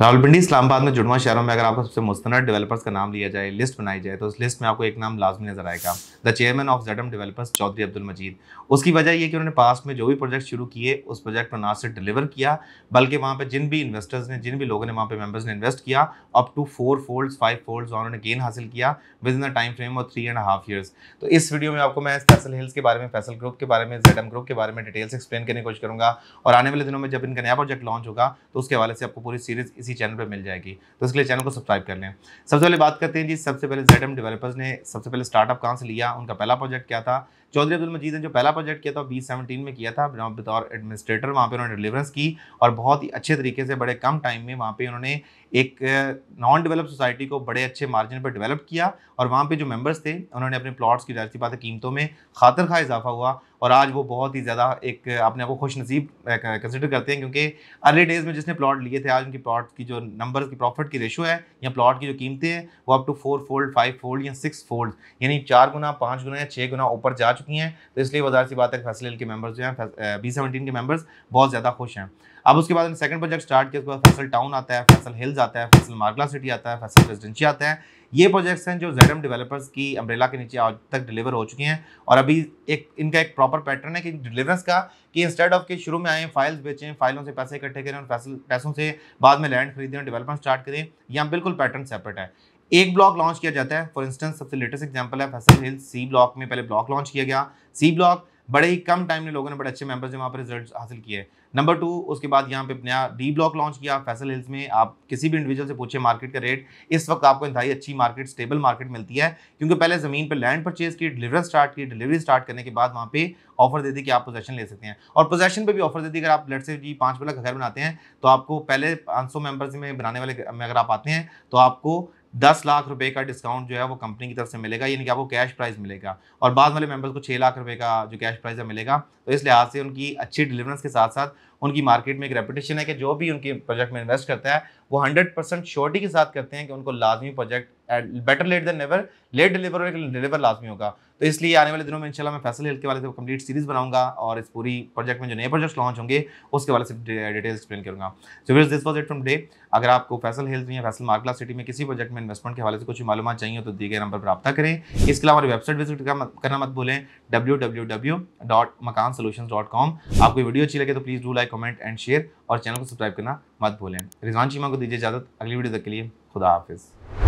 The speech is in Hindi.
रावलपिंडी इस्लामाबाद में जुड़वा शहरों में अगर आपको सबसे मुस्तर डेवलपर्स का नाम लिया जाए लिस्ट बनाई जाए तो उस लिस्ट में आपको एक नाम लाजमी नजर आएगा द चेयरमैन ऑफ जडम डेवलपर्स चौधरी अब्दुल मजीद उसकी वजह यह कि उन्होंने पास्ट में जो भी प्रोजेक्ट शुरू किए उस प्रोजेक्ट को ना सिर्फ डिलीवर किया बल्कि वहाँ पर जिन भी इन्वेस्टर्स ने जिन भी लोगों ने वहाँ पर मेम्बर्स ने इन्वेस्ट किया up to four fold five fold उन्होंने गेन हासिल किया within the time frame of three and half years तो इस वीडियो में आपको मैं फैसल हिल्स के बारे में फैसल ग्रुप के बारे में जेडम ग्रुप के बारे में डिटेल्स एक्सप्लेन करने की कोशिश करूँगा और आने वाले दिनों में जब इनका नया प्रोजेक्ट लॉन्च होगा तो उसके हवाले से आपको पूरी सीरीज इसी चैनल पर मिल जाएगी तो इसके लिए चैनल को सब्सक्राइब कर लें सबसे पहले बात करते हैं जी सबसे पहले जेड एम डेवलपर्स ने सबसे पहले स्टार्टअप कहाँ से लिया उनका पहला प्रोजेक्ट क्या था चौधरी अब्दुल मजीद ने जो पहला प्रोजेक्ट किया था बीस सेवनटीन में किया था बतौर एडमिनिस्ट्रेटर वहाँ पर उन्होंने डिलीवरेंस की और बहुत ही अच्छे तरीके से बड़े कम टाइम में वहाँ पर उन्होंने एक नॉन डेवलप सोसाइटी को बड़े अच्छे मार्जिन पर डेवलप किया और वहाँ पे जो मेंबर्स थे उन्होंने अपने प्लॉट्स की जाती बात कीमतों में खातर खा इजाफा हुआ और आज वो बहुत ही ज़्यादा एक अपने आप को खुश नसीब कंसिडर करते हैं क्योंकि अर्ली डेज़ में जिसने प्लॉट लिए थे आज उनकी प्लॉट की जो नंबर की प्रॉफिट की रेशो है या प्लॉट की जो कीमतें हैं वो up to four fold five fold या सिक्स फोल्ड यानी चार गुना पाँच गुना या छः गुना ऊपर जा चुकी हैं तो इसलिए वजार सी बात है फैसले के मेम्बर्स जो हैं बी सेवेंटीन के मेम्बर्स बहुत ज़्यादा खुश हैं अब उसके बाद सेकंड प्रोजेक्ट स्टार्ट किया उसके बाद फैसल टाउन आता है फैसल हिल्स आता है फैसल मार्गला सिटी आता है फैसल रेजिडेंसी आता है ये प्रोजेक्ट्स हैं जो जेडम डिवेलपर्स की अम्ब्रेला के नीचे आज तक डिलीवर हो चुके हैं और अभी एक इनका एक प्रॉपर पैटर्न है कि डिलीवरेंस का कि इंस्टेड ऑफ के शुरू में आए फाइल्स बेचें फाइलों से पैसे इकट्ठे करें और पैसों से बाद में लैंड खरीदें और डेवलपमेंट स्टार्ट करें यहाँ बिल्कुल पैटर्न सेपरेट है एक ब्लॉक लॉन्च किया जाता है फॉर इंस्टेंस सबसे लेटेस्ट एग्जाम्पल है फैसल हिल्स सी ब्लॉक में पहले ब्लॉक लॉन्च किया गया सी ब्लॉक बड़े ही कम टाइम में लोगों ने बड़े अच्छे मेंबर्स ने वहाँ पर रिजल्ट हासिल किए नंबर टू उसके बाद यहाँ पे नया डी ब्लॉक लॉन्च किया फैसल हिल्स में आप किसी भी इंडिविजुअल से पूछे मार्केट का रेट इस वक्त आपको इंतहाई अच्छी मार्केट स्टेबल मार्केट मिलती है क्योंकि पहले ज़मीन पर लैंड परचेज की डिलीवर स्टार्ट की डिलीवरी स्टार्ट करने के बाद वहाँ पे ऑफर दे दी कि आप पोजेशन ले सकते हैं और पोजेशन पर भी ऑफर दे दी अगर आप लट से जी पाँच बल्ला का घर बनाते हैं तो आपको पहले पाँच सौ मेम्बर्स में बनाने वाले में अगर आप आते हैं तो आपको दस लाख रुपए का डिस्काउंट जो है वो कंपनी की तरफ से मिलेगा यानी कि आपको कैश प्राइस मिलेगा और बाद वाले मेंबर्स को छः लाख रुपए का जो कैश प्राइस है मिलेगा तो इस लिहाज से उनकी अच्छी डिलीवरेंस के साथ साथ उनकी मार्केट में एक रेपुटेशन है कि जो भी उनके प्रोजेक्ट में इन्वेस्ट करता है वो हंड्रेड परसेंट के साथ करते हैं कि उनको लाजमी project better late than never late deliver लेकिन डिलीवर लाजमी होगा तो इसलिए आने वाले दिनों में इंशाल्लाह मैं फैसल हिल के वाले से कंप्लीट सीरीज बनाऊंगा और इस पूरी प्रोजेक्ट में जो नए प्रोजेक्ट्स लॉन्च होंगे उसके वाले से डिटेल्स एक्सप्लेन करूंगा सो फिर this was it from day अगर आपको फैसल हेल्थ या फैसल मार्कला सिटी में किसी प्रोजेक्ट में इन्वेस्टमेंट के हवाले से कुछ मालूम चाहिए तो दिए गए नंबर पर रब्ता करें इसके अलावा हमारी वेबसाइट विजिट करना मत भूलें W W W dot Makaan solution dot com आपको वीडियो अच्छी लगे तो please do like comment and share और चैनल को सब्सक्राइब करना मत भूलें रिजवान चीमा को दीजिए इजाज़त अगली वीडियो तक के लिए खुदा हाफिज़